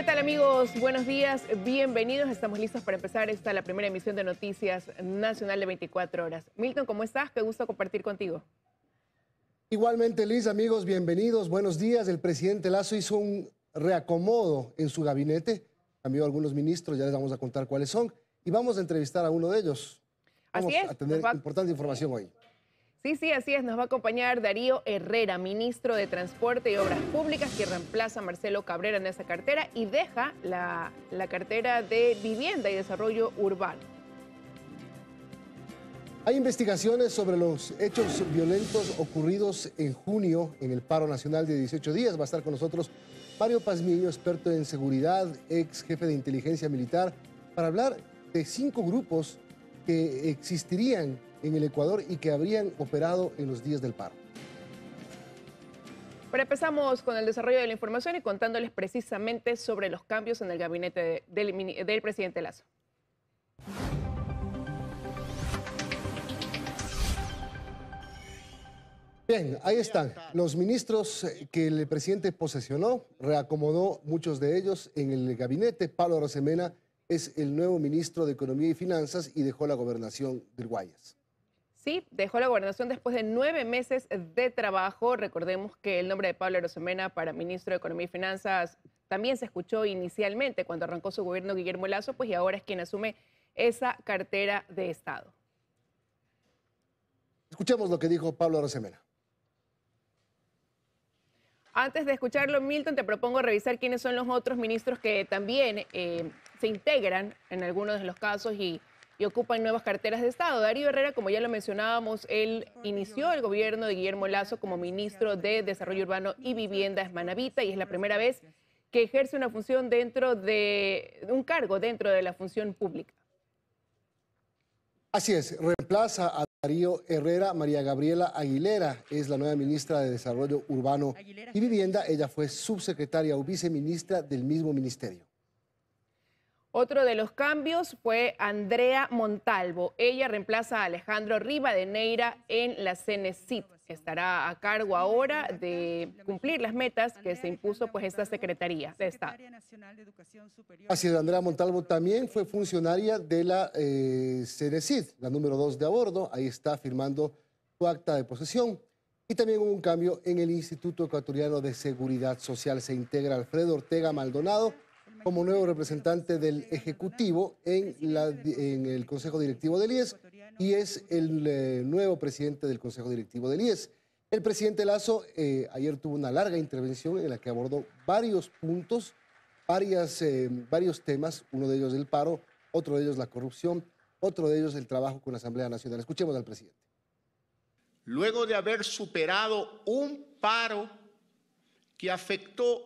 ¿Qué tal amigos? Buenos días, bienvenidos. Estamos listos para empezar esta la primera emisión de Noticias Nacional de 24 horas. Milton, ¿cómo estás? Qué gusto compartir contigo. Igualmente, Liz, amigos, bienvenidos. Buenos días. El presidente Lazo hizo un reacomodo en su gabinete. Cambió algunos ministros, ya les vamos a contar cuáles son. Y vamos a entrevistar a uno de ellos. Vamos Así a tener importante información hoy. Sí, sí, así es. Nos va a acompañar Darío Herrera, ministro de Transporte y Obras Públicas, que reemplaza a Marcelo Cabrera en esa cartera y deja la, cartera de Vivienda y Desarrollo Urbano. Hay investigaciones sobre los hechos violentos ocurridos en junio en el paro nacional de 18 días. Va a estar con nosotros Mario Pazmiño, experto en seguridad, ex jefe de inteligencia militar, para hablar de cinco grupos que existirían en el Ecuador y que habrían operado en los días del paro. Pero empezamos con el desarrollo de la información y contándoles precisamente sobre los cambios en el gabinete del, presidente Lazo. Bien, ahí están los ministros que el presidente posesionó, reacomodó muchos de ellos en el gabinete. Pablo Rosemena es el nuevo ministro de Economía y Finanzas y dejó la gobernación del Guayas. Sí, dejó la gobernación después de nueve meses de trabajo. Recordemos que el nombre de Pablo Rosemena para ministro de Economía y Finanzas también se escuchó inicialmente cuando arrancó su gobierno Guillermo Lazo, pues y ahora es quien asume esa cartera de Estado. Escuchemos lo que dijo Pablo Rosemena. Antes de escucharlo, Milton, te propongo revisar quiénes son los otros ministros que también eh, se integran en algunos de los casos y y ocupan nuevas carteras de Estado. Darío Herrera, como ya lo mencionábamos, él inició el gobierno de Guillermo Lazo como ministro de Desarrollo Urbano y Vivienda en Manavita y es la primera vez que ejerce una función dentro de un cargo dentro de la función pública. Así es, reemplaza a Darío Herrera, María Gabriela Aguilera es la nueva ministra de Desarrollo Urbano y Vivienda. Ella fue subsecretaria o viceministra del mismo ministerio. Otro de los cambios fue Andrea Montalvo. Ella reemplaza a Alejandro Neira en la Cenecit. Estará a cargo ahora de cumplir las metas que se impuso pues esta Secretaría de Estado. Así es, Andrea Montalvo también fue funcionaria de la eh, la número dos de a bordo. Ahí está firmando su acta de posesión. Y también hubo un cambio en el Instituto Ecuatoriano de Seguridad Social. Se integra Alfredo Ortega Maldonado como nuevo representante del Ejecutivo en, el Consejo Directivo del IES y es el eh, nuevo presidente del Consejo Directivo del IES. El presidente Lazo eh, ayer tuvo una larga intervención en la que abordó varios puntos, varias, eh, varios temas, uno de ellos el paro, otro de ellos la corrupción, otro de ellos el trabajo con la Asamblea Nacional. Escuchemos al presidente. Luego de haber superado un paro que afectó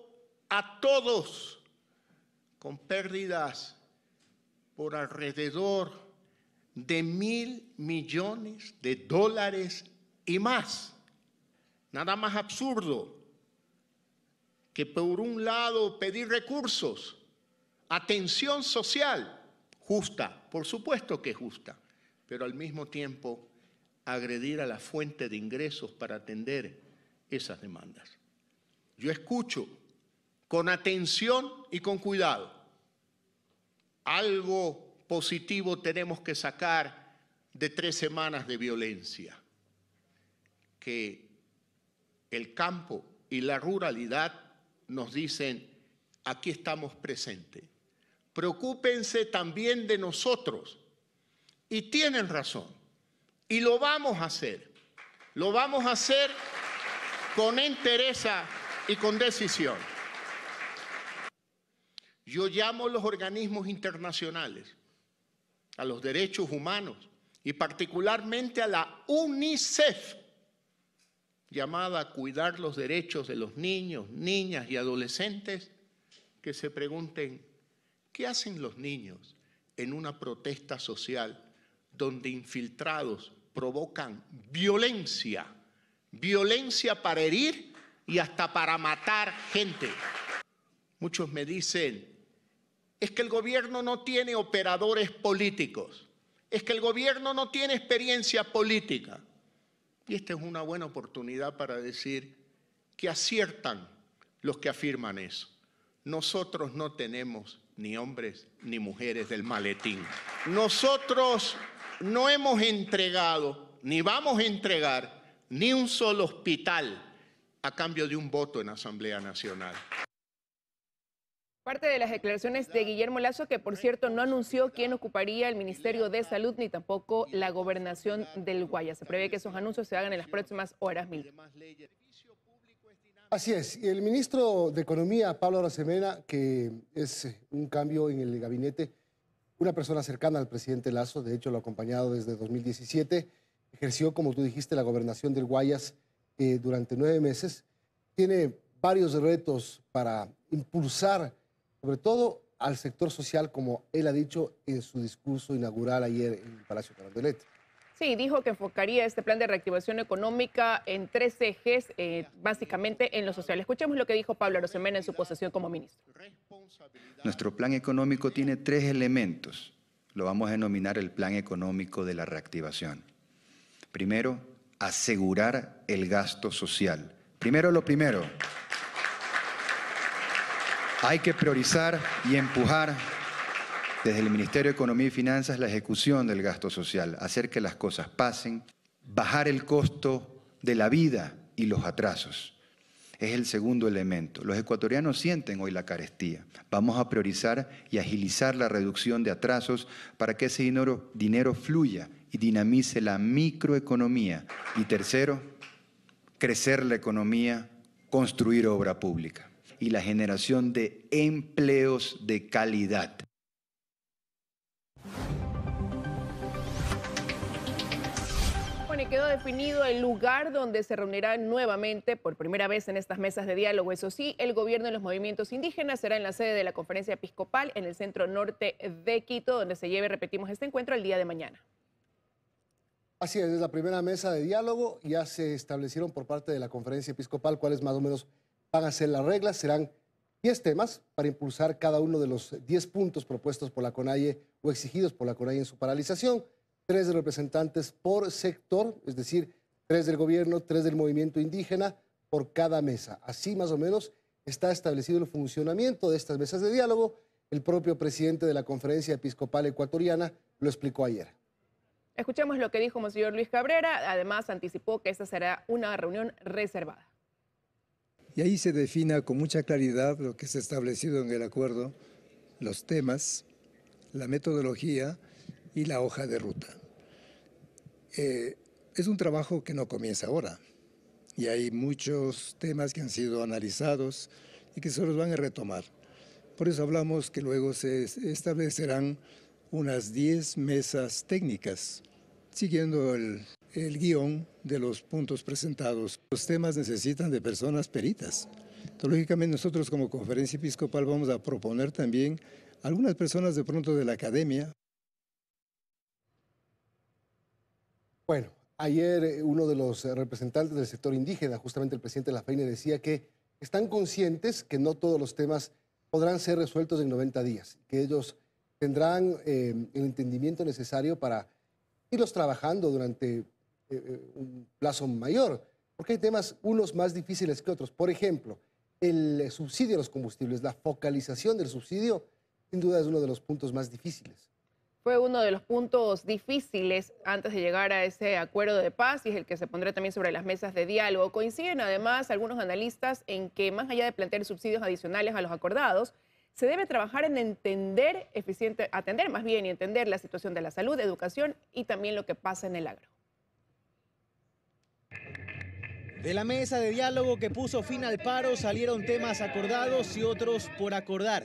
a todos con pérdidas por alrededor de mil millones de dólares y más. Nada más absurdo que por un lado pedir recursos, atención social, justa, por supuesto que justa, pero al mismo tiempo agredir a la fuente de ingresos para atender esas demandas. Yo escucho con atención y con cuidado algo positivo tenemos que sacar de tres semanas de violencia, que el campo y la ruralidad nos dicen, aquí estamos presentes. Preocúpense también de nosotros. Y tienen razón. Y lo vamos a hacer. Lo vamos a hacer con entereza y con decisión. Yo llamo a los organismos internacionales, a los derechos humanos y particularmente a la UNICEF, llamada a cuidar los derechos de los niños, niñas y adolescentes, que se pregunten, ¿qué hacen los niños en una protesta social donde infiltrados provocan violencia, violencia para herir y hasta para matar gente? Muchos me dicen, es que el gobierno no tiene operadores políticos, es que el gobierno no tiene experiencia política. Y esta es una buena oportunidad para decir que aciertan los que afirman eso. Nosotros no tenemos ni hombres ni mujeres del maletín. Nosotros no hemos entregado, ni vamos a entregar, ni un solo hospital a cambio de un voto en Asamblea Nacional. Parte de las declaraciones de Guillermo Lazo, que por cierto no anunció quién ocuparía el Ministerio de Salud ni tampoco la gobernación del Guayas. Se prevé que esos anuncios se hagan en las próximas horas, Así es. Y el ministro de Economía, Pablo Aracemena, que es eh, un cambio en el gabinete, una persona cercana al presidente Lazo, de hecho lo ha acompañado desde 2017, ejerció, como tú dijiste, la gobernación del Guayas eh, durante nueve meses. Tiene varios retos para impulsar sobre todo al sector social, como él ha dicho en su discurso inaugural ayer en el Palacio Carondelet. Sí, dijo que enfocaría este plan de reactivación económica en tres ejes, eh, básicamente en lo social. Escuchemos lo que dijo Pablo Arosemena en su posesión como ministro. Nuestro plan económico tiene tres elementos. Lo vamos a denominar el plan económico de la reactivación. Primero, asegurar el gasto social. Primero lo primero. Hay que priorizar y empujar desde el Ministerio de Economía y Finanzas la ejecución del gasto social, hacer que las cosas pasen, bajar el costo de la vida y los atrasos. Es el segundo elemento. Los ecuatorianos sienten hoy la carestía. Vamos a priorizar y agilizar la reducción de atrasos para que ese dinero, fluya y dinamice la microeconomía. Y tercero, crecer la economía, construir obra pública y la generación de empleos de calidad. Bueno, y quedó definido el lugar donde se reunirán nuevamente, por primera vez en estas mesas de diálogo. Eso sí, el gobierno de los movimientos indígenas será en la sede de la conferencia episcopal en el centro norte de Quito, donde se lleve, repetimos, este encuentro el día de mañana. Así es, es la primera mesa de diálogo. Ya se establecieron por parte de la conferencia episcopal cuáles más o menos van a ser las reglas, serán 10 temas para impulsar cada uno de los 10 puntos propuestos por la CONAIE o exigidos por la CONAIE en su paralización, tres representantes por sector, es decir, tres del gobierno, tres del movimiento indígena por cada mesa. Así más o menos está establecido el funcionamiento de estas mesas de diálogo. El propio presidente de la Conferencia Episcopal Ecuatoriana lo explicó ayer. Escuchemos lo que dijo Monseñor Luis Cabrera. Además, anticipó que esta será una reunión reservada y ahí se defina con mucha claridad lo que se es establecido en el acuerdo, los temas, la metodología y la hoja de ruta. Eh, es un trabajo que no comienza ahora y hay muchos temas que han sido analizados y que se los van a retomar. Por eso hablamos que luego se establecerán unas 10 mesas técnicas, siguiendo el guión de los puntos presentados. Los temas necesitan de personas peritas. lógicamente nosotros como conferencia episcopal vamos a proponer también algunas personas de pronto de la academia. Bueno, ayer eh, uno de los eh, representantes del sector indígena, justamente el presidente de la FEINE, decía que están conscientes que no todos los temas podrán ser resueltos en 90 días, que ellos tendrán eh, el entendimiento necesario para irlos trabajando durante eh, eh, un plazo mayor, porque hay temas unos más difíciles que otros. Por ejemplo, el subsidio a los combustibles, la focalización del subsidio, sin duda es uno de los puntos más difíciles. Fue uno de los puntos difíciles antes de llegar a ese acuerdo de paz y es el que se pondrá también sobre las mesas de diálogo. Coinciden además algunos analistas en que más allá de plantear subsidios adicionales a los acordados, se debe trabajar en entender eficiente, atender más bien y entender la situación de la salud, educación y también lo que pasa en el agro. De la mesa de diálogo que puso fin al paro salieron temas acordados y otros por acordar.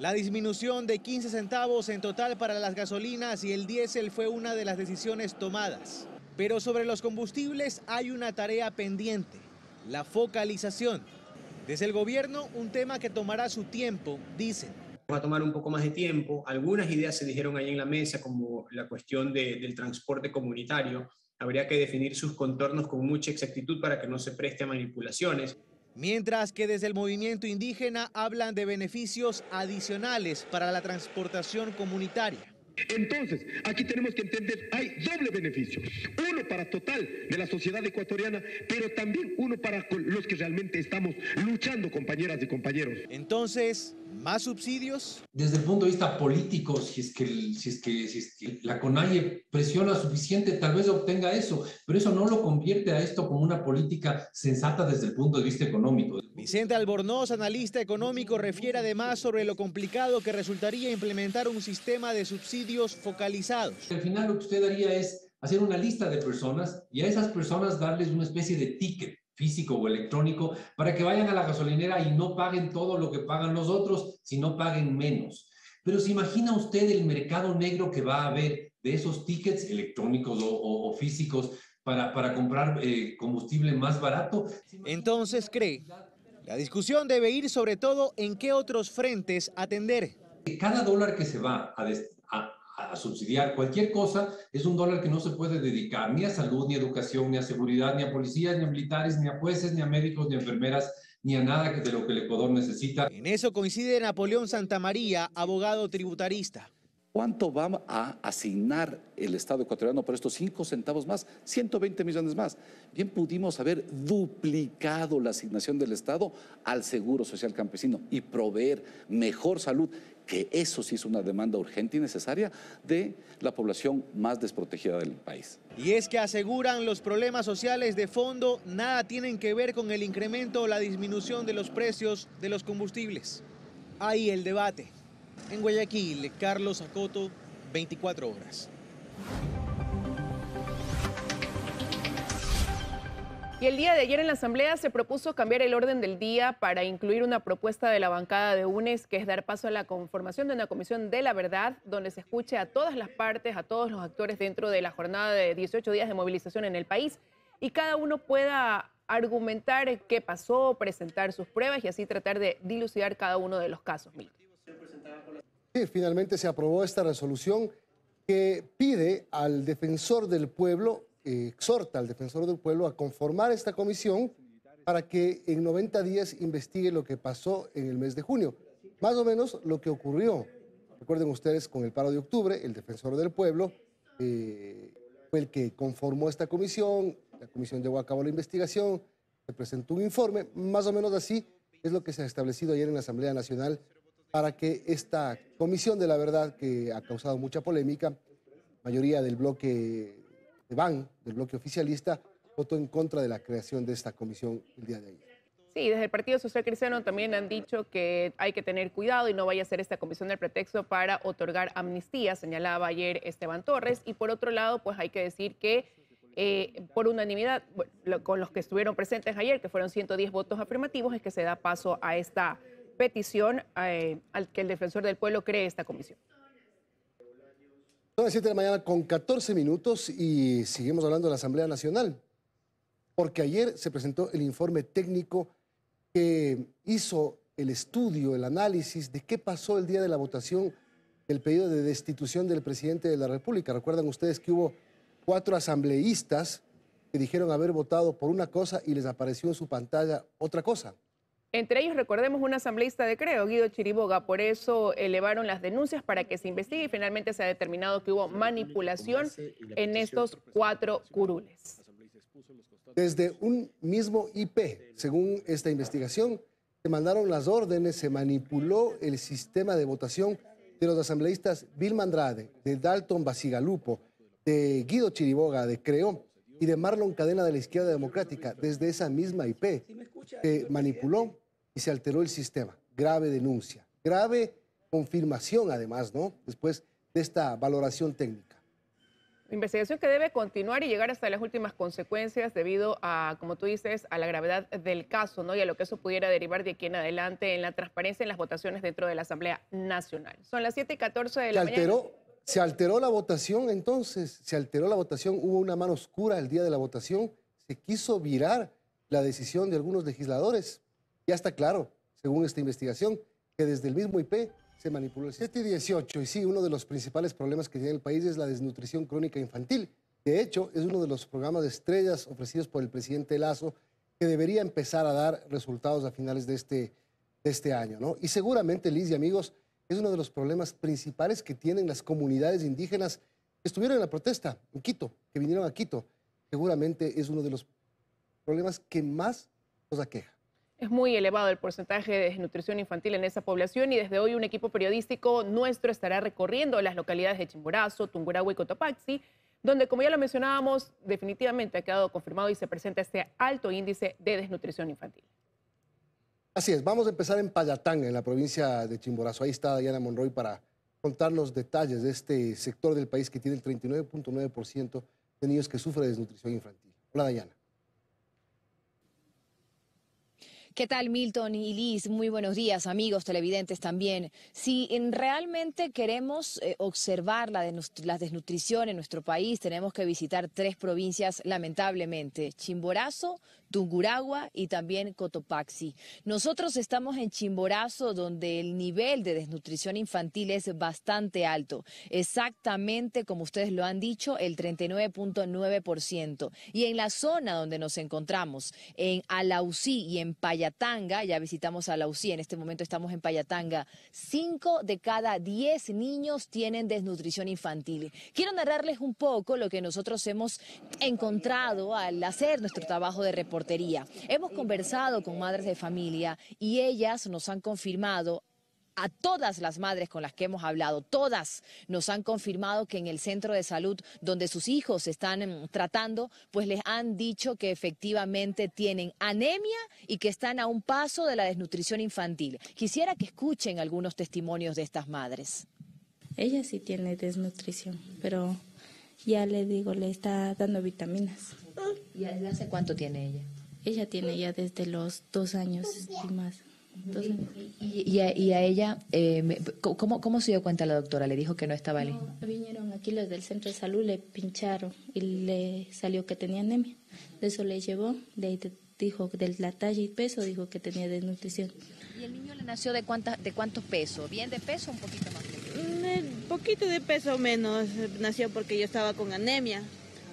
La disminución de 15 centavos en total para las gasolinas y el diésel fue una de las decisiones tomadas. Pero sobre los combustibles hay una tarea pendiente, la focalización. Desde el gobierno, un tema que tomará su tiempo, dicen. Va a tomar un poco más de tiempo. Algunas ideas se dijeron ahí en la mesa, como la cuestión del transporte comunitario, habría que definir sus contornos con mucha exactitud para que no se preste a manipulaciones. Mientras que desde el movimiento indígena hablan de beneficios adicionales para la transportación comunitaria. Entonces, aquí tenemos que entender, hay doble beneficio. Uno para total de la sociedad ecuatoriana, pero también uno para los que realmente estamos luchando, compañeras y compañeros. Entonces, más subsidios. Desde el punto de vista político, si es que, si es que, la CONAIE presiona suficiente, tal vez obtenga eso, pero eso no lo convierte a esto como una política sensata desde el punto de vista económico. Vicente Albornoz, analista económico, refiere además sobre lo complicado que resultaría implementar un sistema de subsidios focalizados. Al final lo que usted haría es hacer una lista de personas y a esas personas darles una especie de ticket físico o electrónico, para que vayan a la gasolinera y no paguen todo lo que pagan los otros, sino paguen menos. Pero se imagina usted el mercado negro que va a haber de esos tickets electrónicos o, físicos para, para comprar eh, combustible más barato. Entonces cree, la discusión debe ir sobre todo en qué otros frentes atender. Cada dólar que se va a, a subsidiar cualquier cosa, es un dólar que no se puede dedicar ni a salud, ni a educación, ni a seguridad, ni a policías, ni a militares, ni a jueces, ni a médicos, ni a enfermeras, ni a nada de lo que el Ecuador necesita. En eso coincide Napoleón Santamaría, abogado tributarista. ¿Cuánto va a asignar el Estado ecuatoriano por estos cinco centavos más? 120 millones más. Bien pudimos haber duplicado la asignación del Estado al Seguro Social Campesino y proveer mejor salud que eso sí es una demanda urgente y necesaria de la población más desprotegida del país. Y es que aseguran los problemas sociales de fondo nada tienen que ver con el incremento o la disminución de los precios de los combustibles. Ahí el debate. En Guayaquil, Carlos Acoto, 24 horas. Y el día de ayer en la Asamblea se propuso cambiar el orden del día para incluir una propuesta de la bancada de UNES, que es dar paso a la conformación de una comisión de la verdad, donde se escuche a todas las partes, a todos los actores dentro de la jornada de 18 días de movilización en el país, y cada uno pueda argumentar qué pasó, presentar sus pruebas y así tratar de dilucidar cada uno de los casos. Sí, finalmente se aprobó esta resolución que pide al defensor del pueblo exhorta al defensor del pueblo a conformar esta comisión para que en 90 días investigue lo que pasó en el mes de junio, más o menos lo que ocurrió. Recuerden ustedes, con el paro de octubre, el defensor del pueblo eh, fue el que conformó esta comisión, la comisión llevó a cabo la investigación, se presentó un informe, más o menos así es lo que se ha establecido ayer en la Asamblea Nacional para que esta comisión de la verdad, que ha causado mucha polémica, mayoría del bloque van del bloque oficialista votó en contra de la creación de esta comisión el día de ayer. Sí, desde el Partido Social Cristiano también han dicho que hay que tener cuidado y no vaya a ser esta comisión el pretexto para otorgar amnistía, señalaba ayer Esteban Torres. Y por otro lado, pues hay que decir que eh, por unanimidad, con los que estuvieron presentes ayer, que fueron 110 votos afirmativos, es que se da paso a esta petición eh, al que el defensor del pueblo cree esta comisión. Son las 7 de la mañana con 14 minutos y seguimos hablando de la Asamblea Nacional, porque ayer se presentó el informe técnico que hizo el estudio, el análisis de qué pasó el día de la votación del pedido de destitución del presidente de la República. Recuerdan ustedes que hubo cuatro asambleístas que dijeron haber votado por una cosa y les apareció en su pantalla otra cosa. Entre ellos, recordemos, un asambleísta de Creo, Guido Chiriboga. Por eso elevaron las denuncias para que se investigue y finalmente se ha determinado que hubo manipulación en estos cuatro curules. Desde un mismo IP, según esta investigación, se mandaron las órdenes, se manipuló el sistema de votación de los asambleístas Bill Mandrade, de Dalton Basigalupo, de Guido Chiriboga, de Creo, y de Marlon Cadena de la Izquierda Democrática, desde esa misma IP, que manipuló y se alteró el sistema. Grave denuncia, grave confirmación además, ¿no? Después de esta valoración técnica. Investigación que debe continuar y llegar hasta las últimas consecuencias debido a, como tú dices, a la gravedad del caso, ¿no? Y a lo que eso pudiera derivar de aquí en adelante en la transparencia en las votaciones dentro de la Asamblea Nacional. Son las 7 y 14 de la alteró, Se alteró la votación entonces, se alteró la votación, hubo una mano oscura el día de la votación, se quiso virar la decisión de algunos legisladores. Ya está claro, según esta investigación, que desde el mismo IP se manipuló el 7 y 18. Y sí, uno de los principales problemas que tiene el país es la desnutrición crónica infantil. De hecho, es uno de los programas de estrellas ofrecidos por el presidente Lazo que debería empezar a dar resultados a finales de este, este año. Y seguramente, Liz y amigos, es uno de los problemas principales que tienen las comunidades indígenas que estuvieron en la protesta en Quito, que vinieron a Quito. Seguramente es uno de los problemas que más nos aqueja. Es muy elevado el porcentaje de desnutrición infantil en esa población y desde hoy un equipo periodístico nuestro estará recorriendo las localidades de Chimborazo, Tungurahua y Cotopaxi, donde, como ya lo mencionábamos, definitivamente ha quedado confirmado y se presenta este alto índice de desnutrición infantil. Así es, vamos a empezar en Payatán, en la provincia de Chimborazo. Ahí está Diana Monroy para contar los detalles de este sector del país que tiene el 39.9% de niños que sufren desnutrición infantil. Hola, Diana. ¿Qué tal Milton y Liz? Muy buenos días, amigos televidentes también. Si realmente queremos eh, observar la, la, desnutrición en nuestro país, tenemos que visitar tres provincias, lamentablemente. Chimborazo, Tunguragua y también Cotopaxi. Nosotros estamos en Chimborazo, donde el nivel de desnutrición infantil es bastante alto, exactamente como ustedes lo han dicho, el 39.9%. Y en la zona donde nos encontramos, en Alausí y en Payatanga, ya visitamos Alausí, en este momento estamos en Payatanga, 5 de cada 10 niños tienen desnutrición infantil. Quiero narrarles un poco lo que nosotros hemos encontrado al hacer nuestro trabajo de reportaje portería. Hemos conversado con madres de familia y ellas nos han confirmado a todas las madres con las que hemos hablado, todas nos han confirmado que en el centro de salud donde sus hijos están mm, tratando, pues les han dicho que efectivamente tienen anemia y que están a un paso de la desnutrición infantil. Quisiera que escuchen algunos testimonios de estas madres. Ella sí tiene desnutrición, pero ya le digo, le está dando vitaminas. ¿Y hace cuánto tiene ella? Ella tiene ya desde los dos años y más. Y, a, ella, eh, ¿cómo, se dio cuenta la doctora? ¿Le dijo que no estaba no, vinieron aquí los del centro de salud, le pincharon y le salió que tenía anemia. De eso le llevó, de ahí dijo de la talla y peso, dijo que tenía desnutrición. ¿Y el niño le nació de, cuántas de cuántos pesos? ¿Bien de peso o un poquito más? Un mm, eh, poquito de peso menos eh, nació porque yo estaba con anemia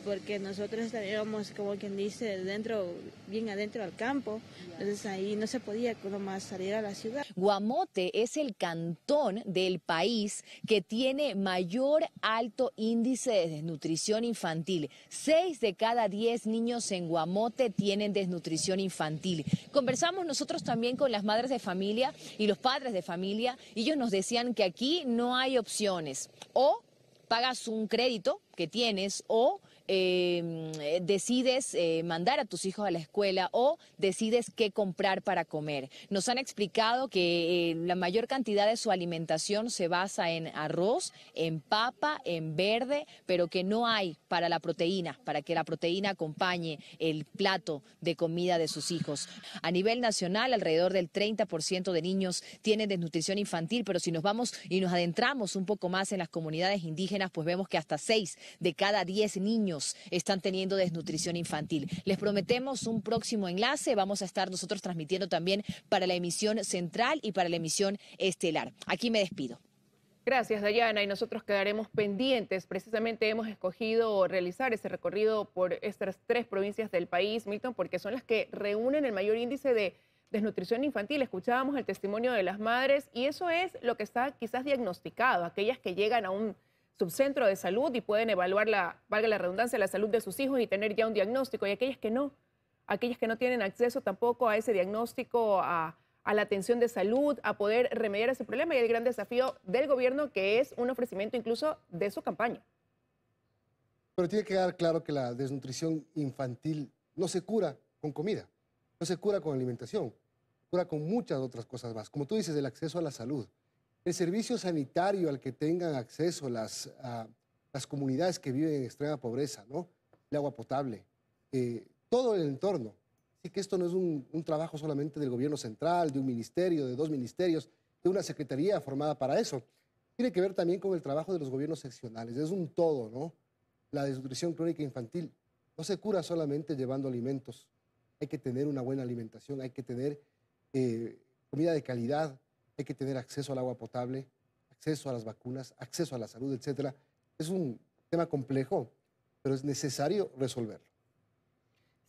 porque nosotros estaríamos, como quien dice, dentro, bien adentro al campo, entonces ahí no se podía más salir a la ciudad. Guamote es el cantón del país que tiene mayor alto índice de desnutrición infantil. Seis de cada diez niños en Guamote tienen desnutrición infantil. Conversamos nosotros también con las madres de familia y los padres de familia, ellos nos decían que aquí no hay opciones. O pagas un crédito que tienes o Em, eh, decides eh, mandar a tus hijos a la escuela o decides qué comprar para comer. Nos han explicado que eh, la mayor cantidad de su alimentación se basa en arroz, en papa, en verde, pero que no hay para la proteína, para que la proteína acompañe el plato de comida de sus hijos. A nivel nacional, alrededor del 30% de niños tienen desnutrición infantil, pero si nos vamos y nos adentramos un poco más en las comunidades indígenas, pues vemos que hasta 6 de cada 10 niños están teniendo desnutrición infantil. Les prometemos un próximo enlace. Vamos a estar nosotros transmitiendo también para la emisión central y para la emisión estelar. Aquí me despido. Gracias, Dayana, y nosotros quedaremos pendientes. Precisamente hemos escogido realizar ese recorrido por estas tres provincias del país, Milton, porque son las que reúnen el mayor índice de desnutrición infantil. Escuchábamos el testimonio de las madres y eso es lo que está quizás diagnosticado, aquellas que llegan a un subcentro de salud y pueden evaluar la, valga la redundancia, la salud de sus hijos y tener ya un diagnóstico. Y aquellas que no, aquellas que no tienen acceso tampoco a ese diagnóstico, a, la atención de salud, a poder remediar ese problema y el gran desafío del gobierno que es un ofrecimiento incluso de su campaña. Pero tiene que quedar claro que la desnutrición infantil no se cura con comida, no se cura con alimentación, cura con muchas otras cosas más. Como tú dices, el acceso a la salud. El servicio sanitario al que tengan acceso las, ah, las comunidades que viven en extrema pobreza, ¿no? El agua potable, eh, todo el entorno. Así que esto no es un, trabajo solamente del gobierno central, de un ministerio, de dos ministerios, de una secretaría formada para eso. Tiene que ver también con el trabajo de los gobiernos seccionales. Es un todo, ¿no? La desnutrición crónica infantil no se cura solamente llevando alimentos. Hay que tener una buena alimentación, hay que tener eh, comida de calidad, hay que tener acceso al agua potable, acceso a las vacunas, acceso a la salud, etc. Es un tema complejo, pero es necesario resolverlo.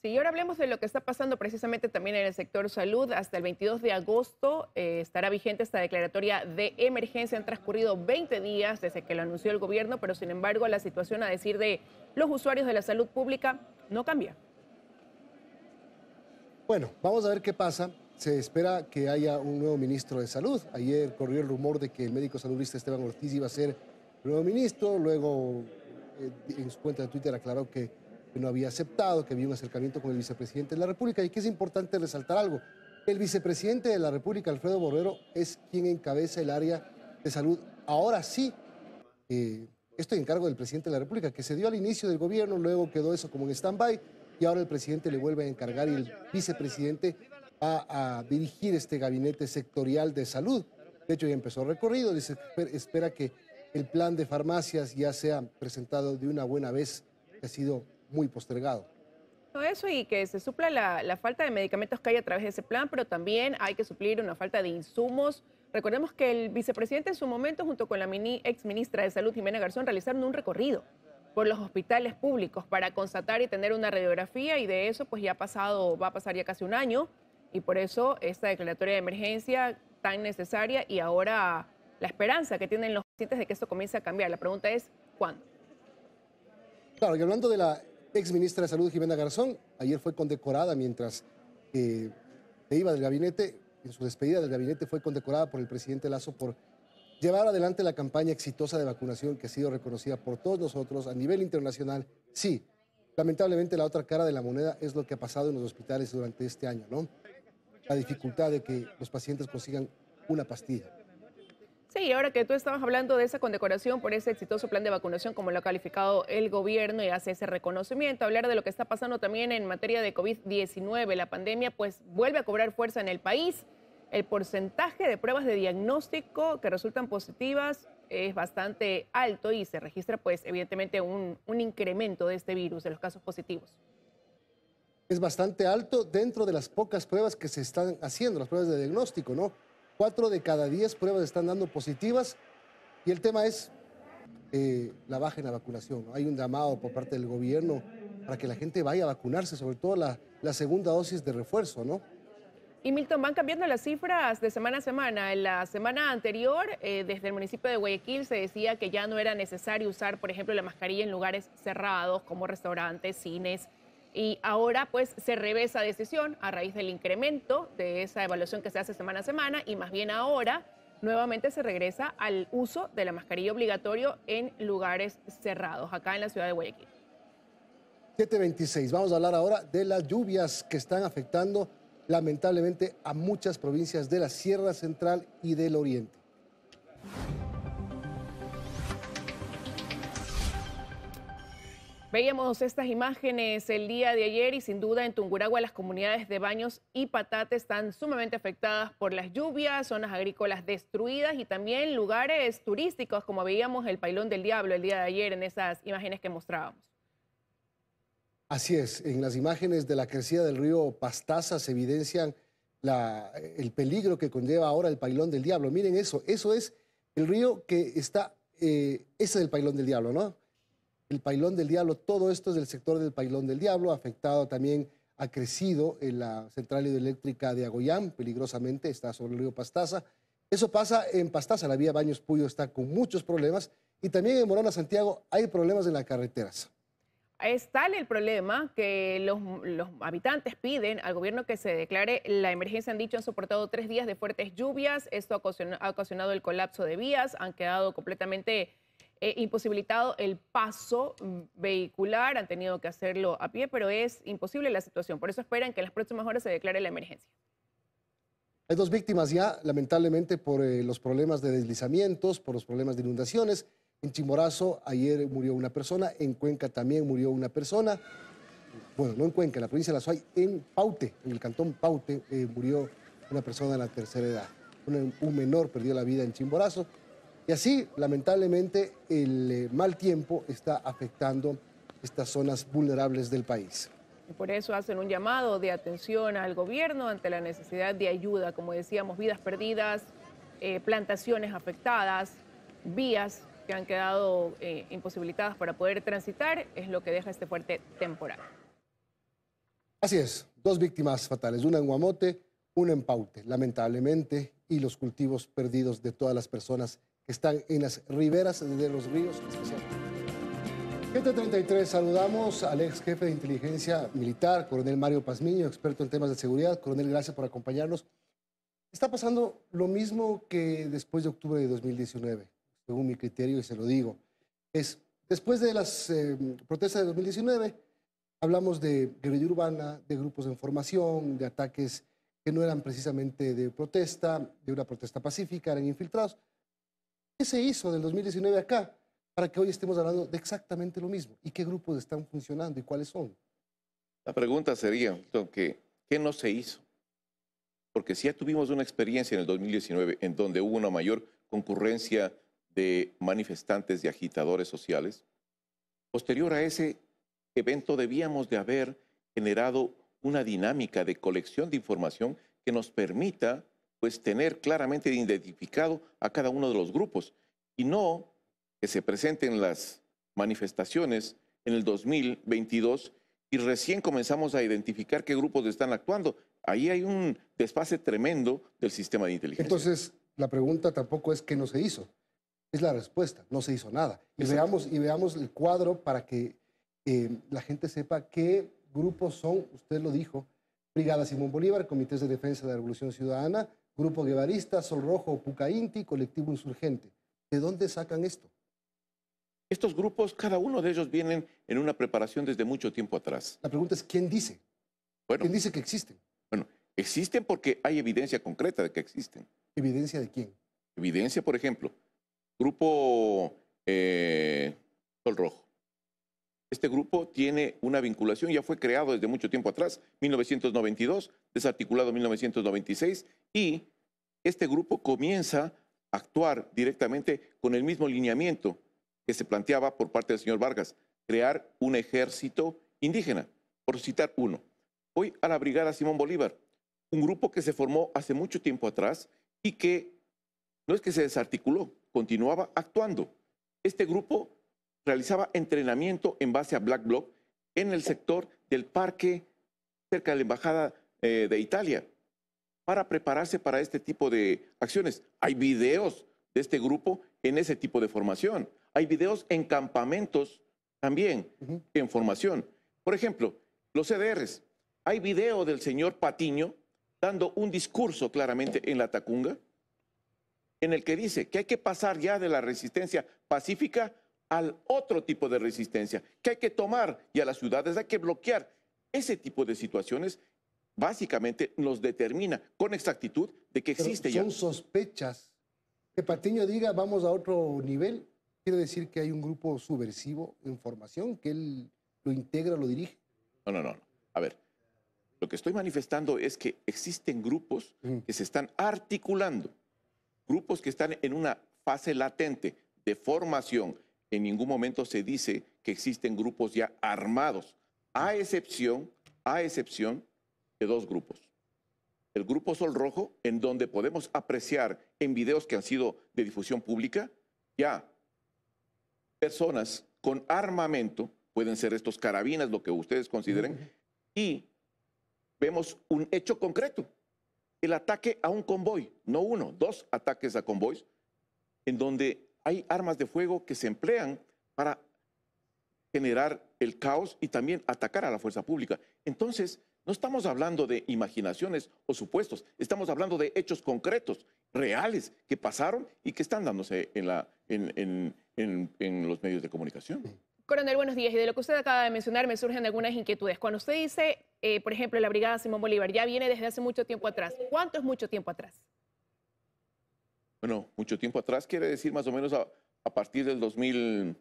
Sí, y ahora hablemos de lo que está pasando precisamente también en el sector salud. Hasta el 22 de agosto eh, estará vigente esta declaratoria de emergencia. Han transcurrido 20 días desde que lo anunció el gobierno, pero sin embargo la situación, a decir de los usuarios de la salud pública, no cambia. Bueno, vamos a ver qué pasa se espera que haya un nuevo ministro de Salud. Ayer corrió el rumor de que el médico saludista Esteban Ortiz iba a ser nuevo ministro, luego eh, en su cuenta de Twitter aclaró que no había aceptado, que había un acercamiento con el vicepresidente de la República y que es importante resaltar algo. El vicepresidente de la República, Alfredo Borrero, es quien encabeza el área de salud. Ahora sí, eh, esto en cargo del presidente de la República, que se dio al inicio del gobierno, luego quedó eso como en stand-by y ahora el presidente le vuelve a encargar y el vicepresidente va a dirigir este gabinete sectorial de salud. De hecho, ya empezó el recorrido, dice, espera que el plan de farmacias ya sea presentado de una buena vez, que ha sido muy postergado. Todo eso y que se supla la, falta de medicamentos que hay a través de ese plan, pero también hay que suplir una falta de insumos. Recordemos que el vicepresidente en su momento, junto con la mini, ex ministra de Salud, Jimena Garzón, realizaron un recorrido por los hospitales públicos para constatar y tener una radiografía y de eso pues ya ha pasado, va a pasar ya casi un año y por eso esta declaratoria de emergencia tan necesaria y ahora la esperanza que tienen los pacientes de que esto comience a cambiar. La pregunta es, ¿cuándo? Claro, y hablando de la ex ministra de Salud, Jimena Garzón, ayer fue condecorada mientras eh, se iba del gabinete, en su despedida del gabinete fue condecorada por el presidente Lazo por llevar adelante la campaña exitosa de vacunación que ha sido reconocida por todos nosotros a nivel internacional. Sí, lamentablemente la otra cara de la moneda es lo que ha pasado en los hospitales durante este año, ¿no? la dificultad de que los pacientes consigan una pastilla. Sí, ahora que tú estabas hablando de esa condecoración por ese exitoso plan de vacunación, como lo ha calificado el gobierno y hace ese reconocimiento, hablar de lo que está pasando también en materia de COVID-19, la pandemia pues vuelve a cobrar fuerza en el país. El porcentaje de pruebas de diagnóstico que resultan positivas es bastante alto y se registra pues evidentemente un, un incremento de este virus, de los casos positivos es bastante alto dentro de las pocas pruebas que se están haciendo, las pruebas de diagnóstico, ¿no? Cuatro de cada diez pruebas están dando positivas y el tema es eh, la baja en la vacunación. Hay un llamado por parte del gobierno para que la gente vaya a vacunarse, sobre todo la, segunda dosis de refuerzo, ¿no? Y Milton, van cambiando las cifras de semana a semana. En la semana anterior, eh, desde el municipio de Guayaquil se decía que ya no era necesario usar, por ejemplo, la mascarilla en lugares cerrados como restaurantes, cines, y ahora pues se revesa decisión a raíz del incremento de esa evaluación que se hace semana a semana y más bien ahora nuevamente se regresa al uso de la mascarilla obligatorio en lugares cerrados, acá en la ciudad de Guayaquil. 726, vamos a hablar ahora de las lluvias que están afectando lamentablemente a muchas provincias de la Sierra Central y del Oriente. Veíamos estas imágenes el día de ayer y sin duda en Tunguragua las comunidades de Baños y Patate están sumamente afectadas por las lluvias, zonas agrícolas destruidas y también lugares turísticos como veíamos el Pailón del Diablo el día de ayer en esas imágenes que mostrábamos. Así es, en las imágenes de la crecida del río Pastaza se evidencian eh, el peligro que conlleva ahora el Pailón del Diablo. Miren eso, eso es el río que está, eh, ese es el Pailón del Diablo, ¿no? el Pailón del Diablo, todo esto es del sector del Pailón del Diablo, afectado también, ha crecido en la central hidroeléctrica de Agoyán, peligrosamente, está sobre el río Pastaza. Eso pasa en Pastaza, la vía Baños Puyo está con muchos problemas y también en Morona, Santiago, hay problemas en las carreteras. Es tal el problema que los, habitantes piden al gobierno que se declare la emergencia. Han dicho, han soportado tres días de fuertes lluvias. Esto ha ocasionado el colapso de vías. Han quedado completamente eh, imposibilitado el paso vehicular, han tenido que hacerlo a pie, pero es imposible la situación. Por eso esperan que en las próximas horas se declare la emergencia. Hay dos víctimas ya, lamentablemente, por eh, los problemas de deslizamientos, por los problemas de inundaciones. En Chimborazo ayer murió una persona, en Cuenca también murió una persona. Bueno, no en Cuenca, en la provincia de La Suay, en Paute, en el cantón Paute, eh, murió una persona de la tercera edad. un menor perdió la vida en Chimborazo. Y así, lamentablemente, el eh, mal tiempo está afectando estas zonas vulnerables del país. por eso hacen un llamado de atención al gobierno ante la necesidad de ayuda, como decíamos, vidas perdidas, eh, plantaciones afectadas, vías que han quedado eh, imposibilitadas para poder transitar, es lo que deja este fuerte temporal. Así es, dos víctimas fatales, una en Guamote, una en Paute, lamentablemente, y los cultivos perdidos de todas las personas están en las riberas de los ríos Gente 33, saludamos al ex jefe de inteligencia militar, coronel Mario Pazmiño, experto en temas de seguridad. Coronel, gracias por acompañarnos. Está pasando lo mismo que después de octubre de 2019, según mi criterio y se lo digo. Es, después de las eh, protestas de 2019, hablamos de guerrilla urbana, de grupos en formación, de ataques que no eran precisamente de protesta, de una protesta pacífica, eran infiltrados. ¿Qué se hizo del 2019 acá para que hoy estemos hablando de exactamente lo mismo? ¿Y qué grupos están funcionando y cuáles son? La pregunta sería, ¿qué no se hizo? Porque si ya tuvimos una experiencia en el 2019 en donde hubo una mayor concurrencia de manifestantes y agitadores sociales, posterior a ese evento debíamos de haber generado una dinámica de colección de información que nos permita pues tener claramente identificado a cada uno de los grupos y no que se presenten las manifestaciones en el 2022 y recién comenzamos a identificar qué grupos están actuando. Ahí hay un desfase tremendo del sistema de inteligencia. Entonces, la pregunta tampoco es qué no se hizo, es la respuesta, no se hizo nada. Y, veamos, y veamos el cuadro para que eh, la gente sepa qué grupos son, usted lo dijo, Brigada Simón Bolívar, Comités de Defensa de la Revolución Ciudadana, Grupo Guevarista, Sol Rojo, Pucainti, Colectivo Insurgente. ¿De dónde sacan esto? Estos grupos, cada uno de ellos vienen en una preparación desde mucho tiempo atrás. La pregunta es, ¿quién dice? ¿Quién dice que existen? Bueno, existen porque hay evidencia concreta de que existen. ¿Evidencia de quién? Evidencia, por ejemplo, grupo eh, Sol Rojo. Este grupo tiene una vinculación, ya fue creado desde mucho tiempo atrás, 1992, desarticulado 1996, y este grupo comienza a actuar directamente con el mismo lineamiento que se planteaba por parte del señor Vargas, crear un ejército indígena, por citar uno. Hoy a la Brigada Simón Bolívar, un grupo que se formó hace mucho tiempo atrás y que no es que se desarticuló, continuaba actuando. Este grupo realizaba entrenamiento en base a Black Bloc en el sector del parque cerca de la Embajada eh, de Italia para prepararse para este tipo de acciones. Hay videos de este grupo en ese tipo de formación. Hay videos en campamentos también, en formación. Por ejemplo, los CDRs. Hay video del señor Patiño dando un discurso claramente en la Tacunga, en el que dice que hay que pasar ya de la resistencia pacífica al otro tipo de resistencia, que hay que tomar y a las ciudades hay que bloquear ese tipo de situaciones básicamente nos determina con exactitud de que existe son ya. Son sospechas. Que Patiño diga vamos a otro nivel, quiere decir que hay un grupo subversivo en formación, que él lo integra, lo dirige. No, no, no. A ver, lo que estoy manifestando es que existen grupos que se están articulando, grupos que están en una fase latente de formación. En ningún momento se dice que existen grupos ya armados, a excepción, a excepción de dos grupos. El grupo Sol Rojo, en donde podemos apreciar en videos que han sido de difusión pública, ya personas con armamento, pueden ser estos carabinas, lo que ustedes consideren, y vemos un hecho concreto, el ataque a un convoy, no uno, dos ataques a convoys, en donde hay armas de fuego que se emplean para generar el caos y también atacar a la fuerza pública. Entonces, no estamos hablando de imaginaciones o supuestos, estamos hablando de hechos concretos, reales, que pasaron y que están dándose en, los medios de comunicación. Coronel, buenos días. Y de lo que usted acaba de mencionar me surgen algunas inquietudes. Cuando usted dice, eh, por ejemplo, la Brigada Simón Bolívar ya viene desde hace mucho tiempo atrás, ¿cuánto es mucho tiempo atrás? Bueno, mucho tiempo atrás quiere decir más o menos a, a partir del 2010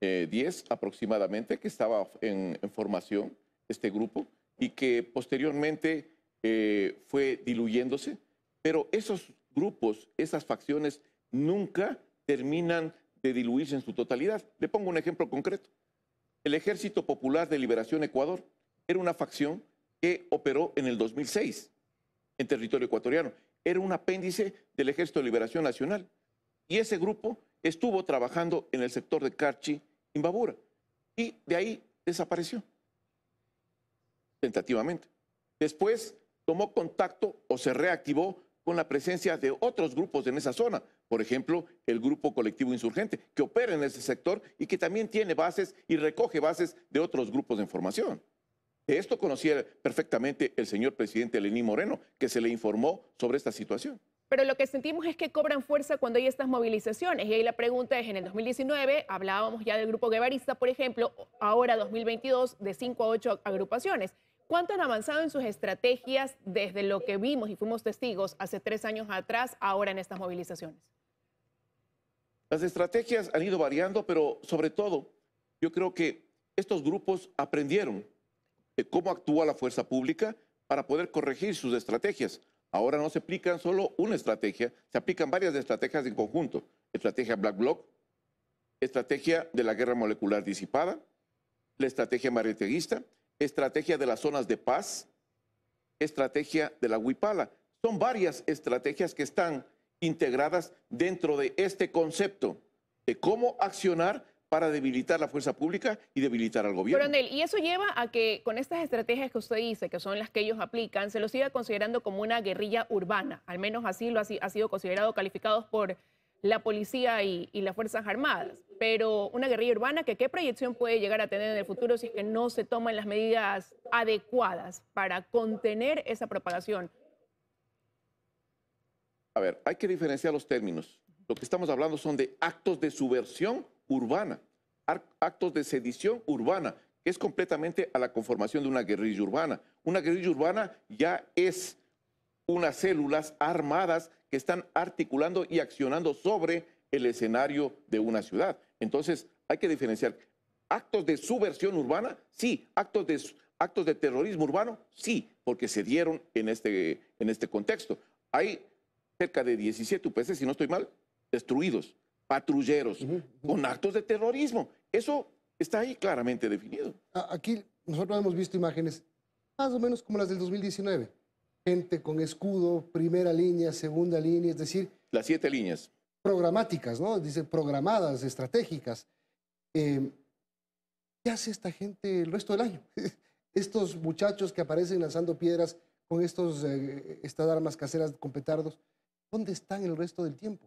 eh, aproximadamente que estaba en formación este grupo y que posteriormente eh, fue diluyéndose. Pero esos grupos, esas facciones, nunca terminan de diluirse en su totalidad. Le pongo un ejemplo concreto. El Ejército Popular de Liberación Ecuador era una facción que operó en el 2006 en territorio ecuatoriano. Era un apéndice del Ejército de Liberación Nacional. Y ese grupo estuvo trabajando en el sector de Carchi, Imbabura. Y de ahí desapareció tentativamente. Después tomó contacto o se reactivó con la presencia de otros grupos en esa zona, por ejemplo, el grupo colectivo insurgente, que opera en ese sector y que también tiene bases y recoge bases de otros grupos de información... esto conocía perfectamente el señor presidente Lenín Moreno, que se le informó sobre esta situación. Pero lo que sentimos es que cobran fuerza cuando hay estas movilizaciones. Y ahí la pregunta es, en el 2019 hablábamos ya del grupo guevarista, por ejemplo, ahora 2022 de 5 a 8 agrupaciones. ¿Cuánto han avanzado en sus estrategias desde lo que vimos y fuimos testigos hace tres años atrás, ahora en estas movilizaciones? Las estrategias han ido variando, pero sobre todo yo creo que estos grupos aprendieron de cómo actúa la fuerza pública para poder corregir sus estrategias. Ahora no se aplican solo una estrategia, se aplican varias estrategias en conjunto. Estrategia Black Bloc, estrategia de la guerra molecular disipada, la estrategia marieteguista estrategia de las zonas de paz, estrategia de la huipala. Son varias estrategias que están integradas dentro de este concepto de cómo accionar para debilitar la fuerza pública y debilitar al gobierno. Coronel, y eso lleva a que con estas estrategias que usted dice, que son las que ellos aplican, se los siga considerando como una guerrilla urbana. Al menos así lo ha, ha sido considerado, calificados por la policía y, las Fuerzas Armadas, pero una guerrilla urbana que qué proyección puede llegar a tener en el futuro si no se toman las medidas adecuadas para contener esa propagación. A ver, hay que diferenciar los términos. Lo que estamos hablando son de actos de subversión urbana, actos de sedición urbana, que es completamente a la conformación de una guerrilla urbana. Una guerrilla urbana ya es unas células armadas que están articulando y accionando sobre el escenario de una ciudad. Entonces, hay que diferenciar actos de subversión urbana, sí, actos de, actos de terrorismo urbano, sí, porque se dieron en este, en este contexto. Hay cerca de 17 UPC, si no estoy mal, destruidos, patrulleros, con actos de terrorismo. Eso está ahí claramente definido. Aquí nosotros hemos visto imágenes más o menos como las del 2019 gente con escudo, primera línea, segunda línea, es decir... Las siete líneas. Programáticas, ¿no? Dice programadas, estratégicas. Eh, ¿Qué hace esta gente el resto del año? Estos muchachos que aparecen lanzando piedras con estos, eh, estas armas caseras con petardos, ¿dónde están el resto del tiempo?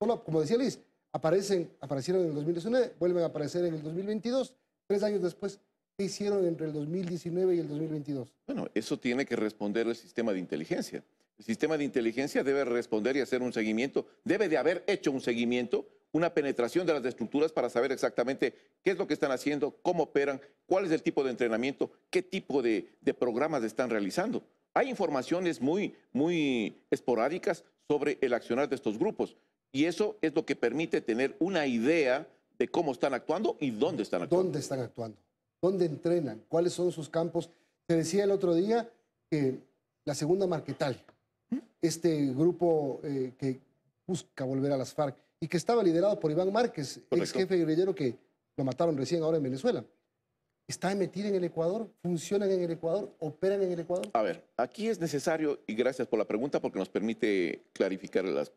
Solo, como decía Luis, aparecen, aparecieron en el 2019, vuelven a aparecer en el 2022, tres años después hicieron entre el 2019 y el 2022? Bueno, eso tiene que responder el sistema de inteligencia. El sistema de inteligencia debe responder y hacer un seguimiento, debe de haber hecho un seguimiento, una penetración de las estructuras para saber exactamente qué es lo que están haciendo, cómo operan, cuál es el tipo de entrenamiento, qué tipo de, de programas están realizando. Hay informaciones muy, muy esporádicas sobre el accionar de estos grupos y eso es lo que permite tener una idea de cómo están actuando y ¿Dónde están actuando? dónde entrenan, cuáles son sus campos. Se decía el otro día que la segunda Marquetalia, este grupo eh, que busca volver a las FARC y que estaba liderado por Iván Márquez, ex jefe guerrillero que lo mataron recién ahora en Venezuela. ¿Está emitido en el Ecuador? ¿Funcionan en el Ecuador? ¿Operan en el Ecuador? A ver, aquí es necesario, y gracias por la pregunta porque nos permite clarificar las...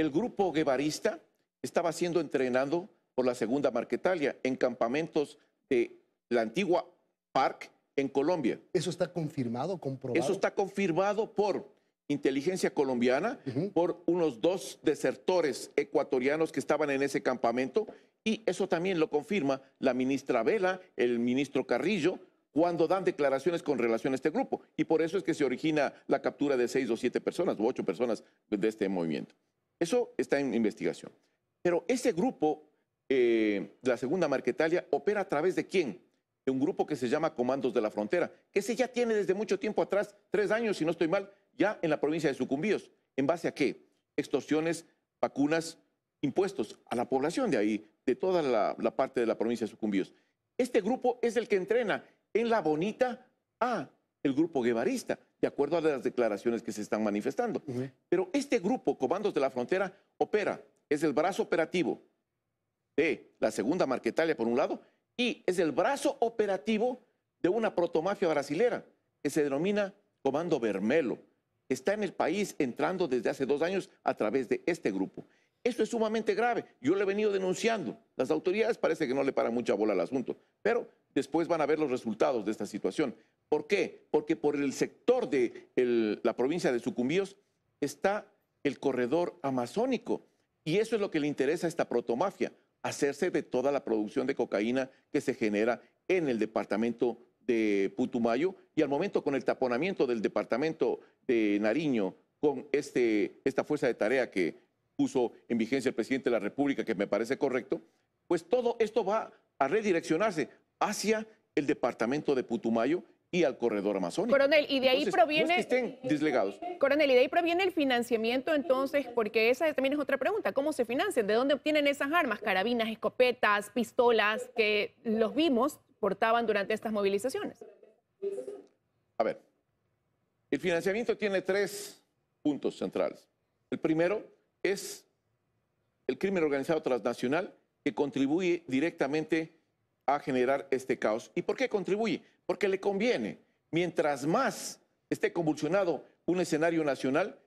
El grupo guevarista estaba siendo entrenado por la segunda Marquetalia en campamentos de la antigua PARC en Colombia. ¿Eso está confirmado, comprobado? Eso está confirmado por inteligencia colombiana, por unos dos desertores ecuatorianos que estaban en ese campamento, y eso también lo confirma la ministra Vela, el ministro Carrillo, cuando dan declaraciones con relación a este grupo. Y por eso es que se origina la captura de seis o siete personas, o ocho personas de este movimiento. Eso está en investigación. Pero ese grupo eh, la segunda Marquetalia, opera a través de quién? De un grupo que se llama Comandos de la Frontera, que se ya tiene desde mucho tiempo atrás, tres años, si no estoy mal, ya en la provincia de Sucumbíos. ¿En base a qué? Extorsiones, vacunas, impuestos a la población de ahí, de toda la, parte de la provincia de Sucumbíos. Este grupo es el que entrena en La Bonita a ah, el grupo guevarista, de acuerdo a las declaraciones que se están manifestando. Pero este grupo, Comandos de la Frontera, opera, es el brazo operativo de la segunda Marquetalia, por un lado, y es el brazo operativo de una protomafia brasilera que se denomina Comando Bermelo. Está en el país entrando desde hace dos años a través de este grupo. Esto es sumamente grave. Yo le he venido denunciando. Las autoridades parece que no le paran mucha bola al asunto, pero después van a ver los resultados de esta situación. ¿Por qué? Porque por el sector de la provincia de Sucumbíos está el corredor amazónico y eso es lo que le interesa a esta protomafia, hacerse de toda la producción de cocaína que se genera en el departamento de Putumayo y al momento con el taponamiento del departamento de Nariño con este, esta fuerza de tarea que puso en vigencia el presidente de la República, que me parece correcto, pues todo esto va a redireccionarse hacia el departamento de Putumayo y al corredor amazónico. Coronel, y de ahí proviene... que estén deslegados... Coronel, y de ahí proviene el financiamiento entonces, porque esa también es otra pregunta, ¿cómo se financian? ¿De dónde obtienen esas armas, carabinas, escopetas, pistolas que los vimos portaban durante estas movilizaciones? A ver, el financiamiento tiene tres puntos centrales. El primero es el crimen organizado transnacional que contribuye directamente a generar este caos. ¿Y por qué contribuye? porque le conviene. Mientras más esté convulsionado un escenario nacional,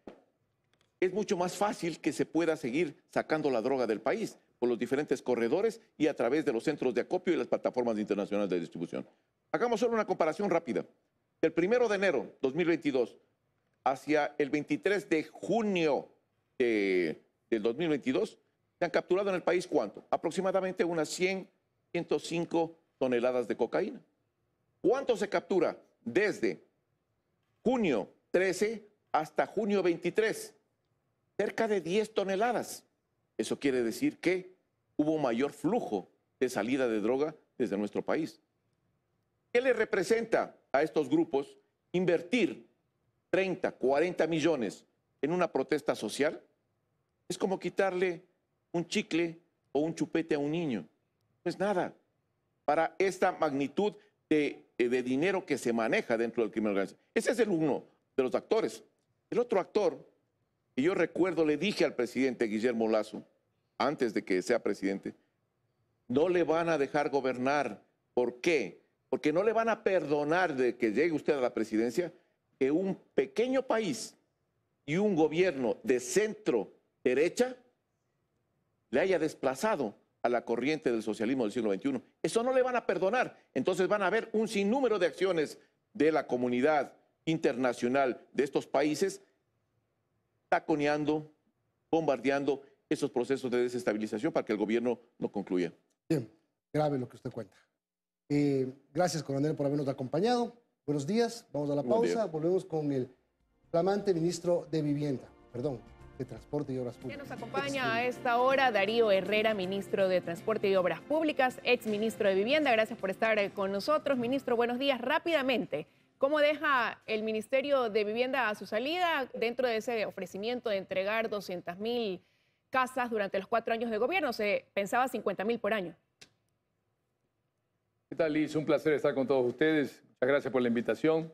es mucho más fácil que se pueda seguir sacando la droga del país por los diferentes corredores y a través de los centros de acopio y las plataformas internacionales de distribución. Hagamos solo una comparación rápida. Del 1 de enero 2022 hacia el 23 de junio de, del 2022, se han capturado en el país cuánto? Aproximadamente unas 100, 105 toneladas de cocaína. ¿Cuánto se captura? Desde junio 13 hasta junio 23, cerca de 10 toneladas. Eso quiere decir que hubo mayor flujo de salida de droga desde nuestro país. ¿Qué le representa a estos grupos invertir 30, 40 millones en una protesta social? Es como quitarle un chicle o un chupete a un niño. No es nada. Para esta magnitud de eh, de dinero que se maneja dentro del crimen organizado. Ese es el uno de los actores. El otro actor, y yo recuerdo, le dije al presidente Guillermo Lazo, antes de que sea presidente, no le van a dejar gobernar. ¿Por qué? Porque no le van a perdonar de que llegue usted a la presidencia que un pequeño país y un gobierno de centro derecha le haya desplazado a la corriente del socialismo del siglo XXI. Eso no le van a perdonar. Entonces van a haber un sinnúmero de acciones de la comunidad internacional de estos países taconeando, bombardeando esos procesos de desestabilización para que el gobierno no concluya. Bien, grave lo que usted cuenta. Eh, gracias, coronel, por habernos acompañado. Buenos días, vamos a la pausa, volvemos con el flamante ministro de Vivienda, perdón, de Transporte y Obras Públicas. Que nos acompaña a esta hora Darío Herrera, ministro de Transporte y Obras Públicas, ex ministro de Vivienda. Gracias por estar eh, con nosotros. Ministro, buenos días. Rápidamente, ¿cómo deja el Ministerio de Vivienda a su salida dentro de ese ofrecimiento de entregar 200 mil casas durante los cuatro años de gobierno? Se pensaba 50 mil por año. ¿Qué tal, Liz? Un placer estar con todos ustedes. Muchas gracias por la invitación.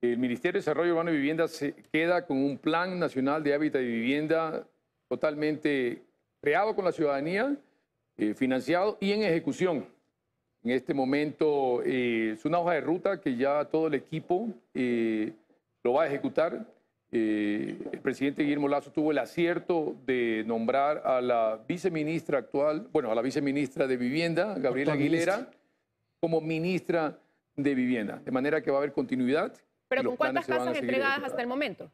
El Ministerio de Desarrollo Urbano y Vivienda se queda con un plan nacional de hábitat y vivienda totalmente creado con la ciudadanía, eh, financiado y en ejecución. En este momento eh, es una hoja de ruta que ya todo el equipo eh, lo va a ejecutar. el presidente Guillermo Lazo tuvo el acierto de nombrar a la viceministra actual, bueno, a la viceministra de Vivienda, Gabriela Aguilera, como ministra de Vivienda. De manera que va a haber continuidad pero ¿con cuántas casas entregadas hasta el momento?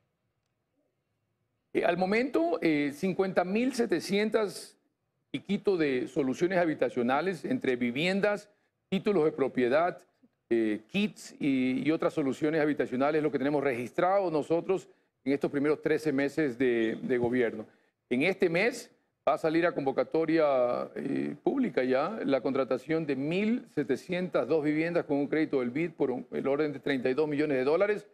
Eh, al momento, 50.700 eh, y quito de soluciones habitacionales entre viviendas, títulos de propiedad, eh, kits y, otras soluciones habitacionales, lo que tenemos registrado nosotros en estos primeros 13 meses de gobierno. En este mes va a salir a convocatoria eh, pública ya la contratación de 1.702 viviendas con un crédito del BID por el orden de 32 millones de dólares.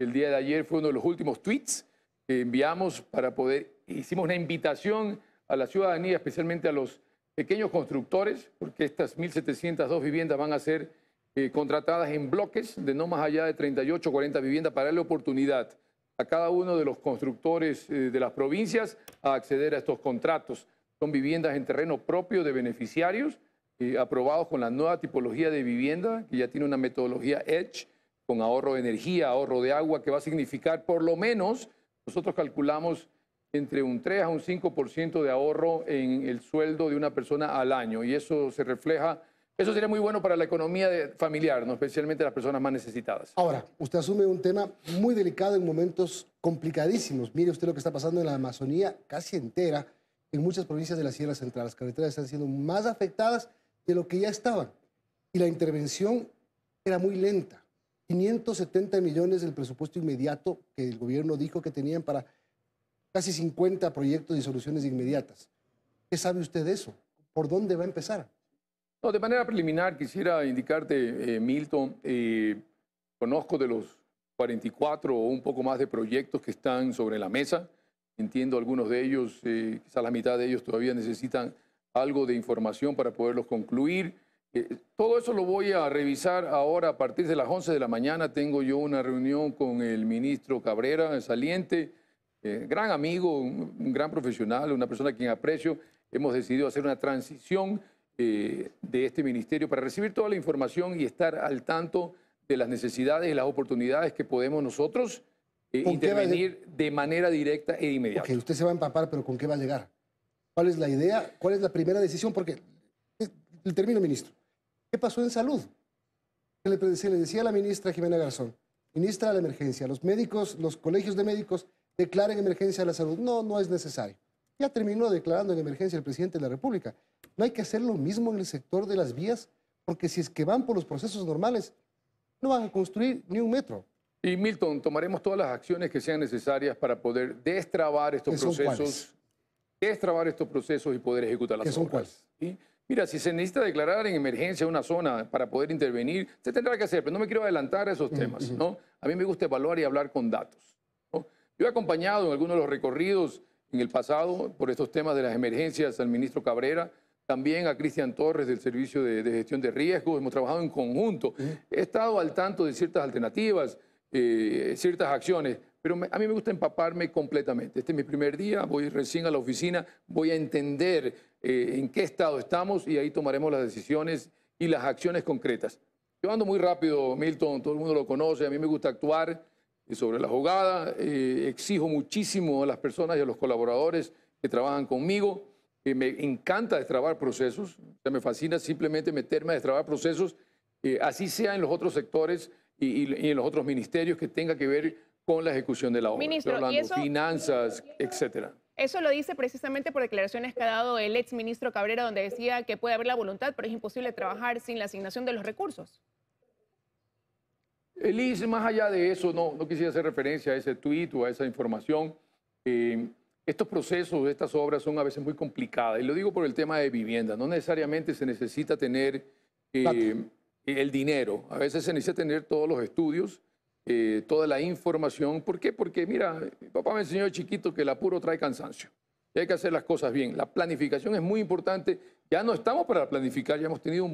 El día de ayer fue uno de los últimos tweets que enviamos para poder, hicimos una invitación a la ciudadanía, especialmente a los pequeños constructores, porque estas 1.702 viviendas van a ser eh, contratadas en bloques de no más allá de 38 o 40 viviendas para darle oportunidad a cada uno de los constructores eh, de las provincias a acceder a estos contratos. Son viviendas en terreno propio de beneficiarios, eh, aprobados con la nueva tipología de vivienda, que ya tiene una metodología EDGE, con ahorro de energía, ahorro de agua, que va a significar por lo menos, nosotros calculamos entre un 3 a un 5% de ahorro en el sueldo de una persona al año, y eso se refleja eso sería muy bueno para la economía familiar, ¿no? especialmente las personas más necesitadas. Ahora, usted asume un tema muy delicado en momentos complicadísimos. Mire usted lo que está pasando en la Amazonía casi entera, en muchas provincias de la Sierra Central. Las carreteras están siendo más afectadas de lo que ya estaban. Y la intervención era muy lenta. 570 millones del presupuesto inmediato que el gobierno dijo que tenían para casi 50 proyectos y soluciones inmediatas. ¿Qué sabe usted de eso? ¿Por dónde va a empezar? de manera preliminar quisiera indicarte, eh, Milton, eh, conozco de los 44 o un poco más de proyectos que están sobre la mesa. Entiendo algunos de ellos, eh, quizá la mitad de ellos todavía necesitan algo de información para poderlos concluir. todo eso lo voy a revisar ahora a partir de las 11 de la mañana. Tengo yo una reunión con el ministro Cabrera, saliente, gran amigo, un, gran profesional, una persona a quien aprecio. Hemos decidido hacer una transición eh, de este ministerio para recibir toda la información y estar al tanto de las necesidades y las oportunidades que podemos nosotros eh, intervenir de manera directa e inmediata. Que usted se va a empapar, pero ¿con qué va a llegar? ¿Cuál es la idea? ¿Cuál es la primera decisión? Porque, el eh, término, ministro, ¿qué pasó en salud? Se le decía a la ministra Jimena Garzón, ministra de la emergencia, los médicos, los colegios de médicos declaren emergencia a la salud. No, no es necesario. Ya terminó declarando en emergencia el presidente de la República. No hay que hacer lo mismo en el sector de las vías, porque si es que van por los procesos normales, no van a construir ni un metro. Y Milton, tomaremos todas las acciones que sean necesarias para poder destrabar estos procesos, destrabar estos procesos y poder ejecutar las ¿Qué obras. Mira, si se necesita declarar en emergencia una zona para poder intervenir, se tendrá que hacer, pero no me quiero adelantar a esos temas, ¿no? A mí me gusta evaluar y hablar con datos. Yo he acompañado en algunos de los recorridos en el pasado por estos temas de las emergencias al ministro Cabrera, también a Cristian Torres del Servicio de, Gestión de Riesgos, hemos trabajado en conjunto. He estado al tanto de ciertas alternativas, eh, ciertas acciones, pero a mí me gusta empaparme completamente. Este es mi primer día, voy recién a la oficina, voy a entender eh, en qué estado estamos y ahí tomaremos las decisiones y las acciones concretas. Yo ando muy rápido, Milton, todo el mundo lo conoce, a mí me gusta actuar sobre la jugada, eh, exijo muchísimo a las personas y a los colaboradores que trabajan conmigo me encanta destrabar procesos, me fascina simplemente meterme a destrabar procesos, eh, así sea en los otros sectores y, en los otros ministerios que tenga que ver con la ejecución de la obra. Ministro, finanzas, etc. eso, Eso lo dice precisamente por declaraciones que ha dado el ex ministro Cabrera, donde decía que puede haber la voluntad, pero es imposible trabajar sin la asignación de los recursos. Elis, más allá de eso, no, no quisiera hacer referencia a ese tuit o a esa información. Eh, estos procesos, estas obras son a veces muy complicadas, y lo digo por el tema de vivienda, no necesariamente se necesita tener eh, el dinero, a veces se necesita tener todos los estudios, eh, toda la información. ¿Por qué? Porque mira, mi papá me enseñó chiquito que el apuro trae cansancio, hay que hacer las cosas bien. La planificación es muy importante, ya no estamos para planificar, ya hemos tenido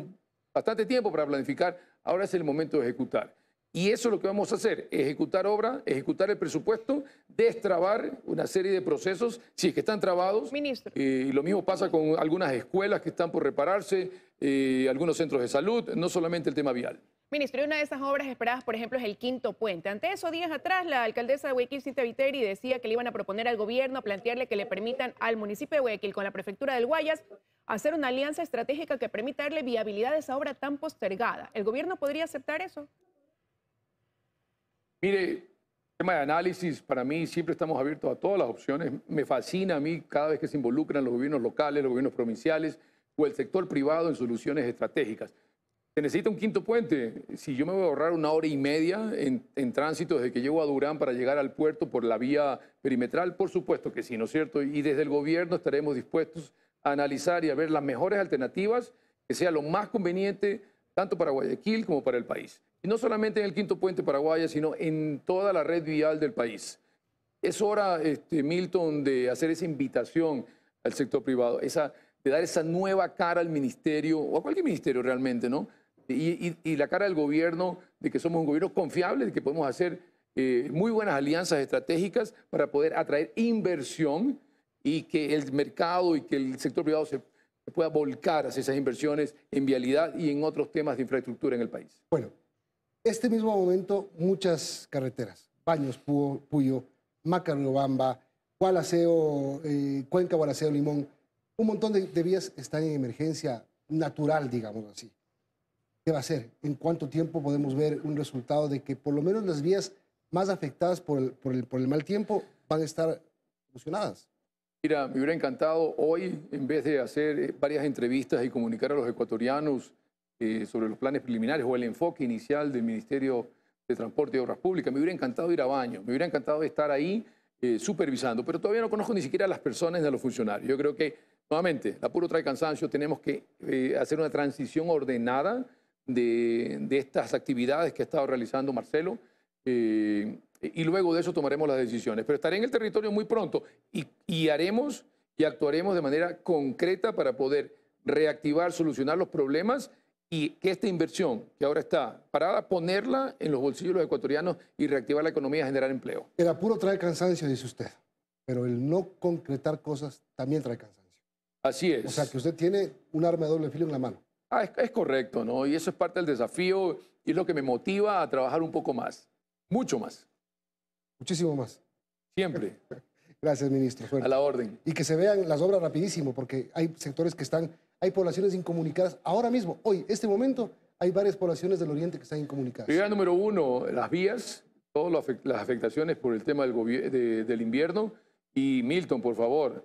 bastante tiempo para planificar, ahora es el momento de ejecutar. Y eso es lo que vamos a hacer, ejecutar obra, ejecutar el presupuesto, destrabar una serie de procesos, si es que están trabados. Ministro. Eh, y lo mismo pasa con algunas escuelas que están por repararse, eh, algunos centros de salud, no solamente el tema vial. Ministro, una de esas obras esperadas, por ejemplo, es el quinto puente. Ante eso, días atrás, la alcaldesa de Guayaquil, Cinta Viteri, decía que le iban a proponer al gobierno, plantearle que le permitan al municipio de Guayaquil con la prefectura del Guayas hacer una alianza estratégica que permita darle viabilidad a esa obra tan postergada. ¿El gobierno podría aceptar eso? Mire, tema de análisis, para mí siempre estamos abiertos a todas las opciones. Me fascina a mí cada vez que se involucran los gobiernos locales, los gobiernos provinciales o el sector privado en soluciones estratégicas. Se necesita un quinto puente. Si yo me voy a ahorrar una hora y media en, tránsito desde que llego a Durán para llegar al puerto por la vía perimetral, por supuesto que sí, ¿no es cierto? Y desde el gobierno estaremos dispuestos a analizar y a ver las mejores alternativas que sea lo más conveniente tanto para Guayaquil como para el país. Y no solamente en el Quinto Puente Paraguaya, sino en toda la red vial del país. Es hora, este, Milton, de hacer esa invitación al sector privado, esa, de dar esa nueva cara al ministerio, o a cualquier ministerio realmente, ¿no? Y, la cara del gobierno de que somos un gobierno confiable, de que podemos hacer eh, muy buenas alianzas estratégicas para poder atraer inversión y que el mercado y que el sector privado se que pueda volcar hacia esas inversiones en vialidad y en otros temas de infraestructura en el país. Bueno, este mismo momento muchas carreteras, Baños, Puyo, Puyo Macarobamba, eh, Cuenca, Gualaceo, Limón, un montón de, vías están en emergencia natural, digamos así. ¿Qué va a ser? ¿En cuánto tiempo podemos ver un resultado de que por lo menos las vías más afectadas por por el mal tiempo van a estar solucionadas? Mira, me hubiera encantado hoy, en vez de hacer eh, varias entrevistas y comunicar a los ecuatorianos eh, sobre los planes preliminares o el enfoque inicial del Ministerio de Transporte y Obras Públicas, me hubiera encantado ir a baño, me hubiera encantado estar ahí eh, supervisando, pero todavía no conozco ni siquiera a las personas ni a los funcionarios. Yo creo que, nuevamente, la puro trae cansancio, tenemos que hacer una transición ordenada de, estas actividades que ha estado realizando Marcelo y luego de eso tomaremos las decisiones. Pero estaré en el territorio muy pronto y, haremos y actuaremos de manera concreta para poder reactivar, solucionar los problemas y que esta inversión que ahora está parada, ponerla en los bolsillos de los ecuatorianos y reactivar la economía, generar empleo. El apuro trae cansancio, dice usted, pero el no concretar cosas también trae cansancio. Así es. O sea que usted tiene un arma de doble filo en la mano. Ah, es, es correcto, ¿no? Y eso es parte del desafío y es lo que me motiva a trabajar un poco más, mucho más. Muchísimo más. Siempre. Gracias, ministro. A la orden. Y que se vean las obras rapidísimo, porque hay sectores que están, hay poblaciones incomunicadas. Ahora mismo, hoy, este momento, hay varias poblaciones del oriente que están incomunicadas. Prioridad número uno, las vías, todas las afectaciones por el tema del, del invierno. Y Milton, por favor,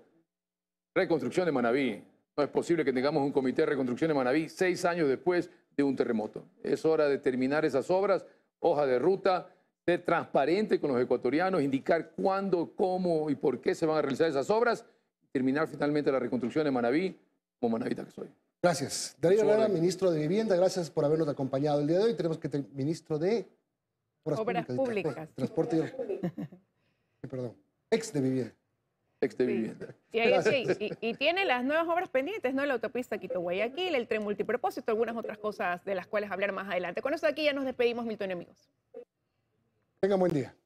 reconstrucción de Manaví. No es posible que tengamos un comité de reconstrucción de Manaví seis años después de un terremoto. Es hora de terminar esas obras, hoja de ruta ser transparente con los ecuatorianos, indicar cuándo, cómo y por qué se van a realizar esas obras terminar finalmente la reconstrucción de Manaví como manavita que soy. Gracias. Darío Lara, ministro de Vivienda, gracias por habernos acompañado el día de hoy. Tenemos que tener ministro de Obras, Públicas, Transporte y... Perdón, ex de Vivienda. Ex de Vivienda. Y, y, tiene las nuevas obras pendientes, ¿no? La autopista Quito-Guayaquil, el tren multipropósito, algunas otras cosas de las cuales hablar más adelante. Con eso aquí ya nos despedimos, Milton y amigos. Tenga buen día.